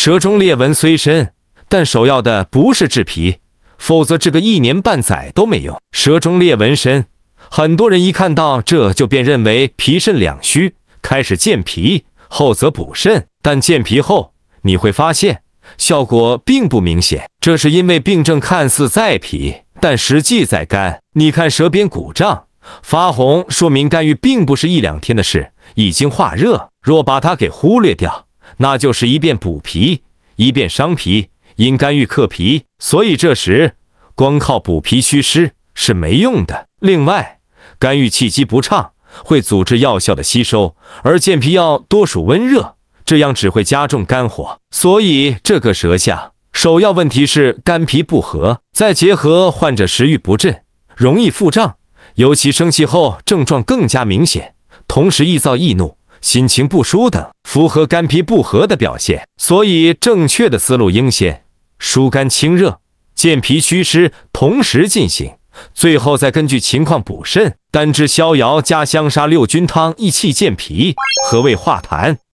舌中裂纹虽深，但首要的不是治脾，否则治个一年半载都没用。舌中裂纹深，很多人一看到这就便认为脾肾两虚，开始健脾，后则补肾。但健脾后，你会发现效果并不明显，这是因为病症看似在脾，但实际在肝。你看舌边鼓胀发红，说明肝郁并不是一两天的事，已经化热。若把它给忽略掉。那就是一遍补脾，一遍伤脾，因肝郁克脾，所以这时光靠补脾祛湿是没用的。另外，肝郁气机不畅会阻滞药效的吸收，而健脾药多属温热，这样只会加重肝火。所以，这个舌象首要问题是肝脾不和，再结合患者食欲不振、容易腹胀，尤其生气后症状更加明显，同时易躁易怒。心情不舒等，符合肝脾不和的表现，所以正确的思路应先疏肝清热、健脾祛湿，同时进行，最后再根据情况补肾。丹栀逍遥加香砂六君汤益气健脾、和胃化痰。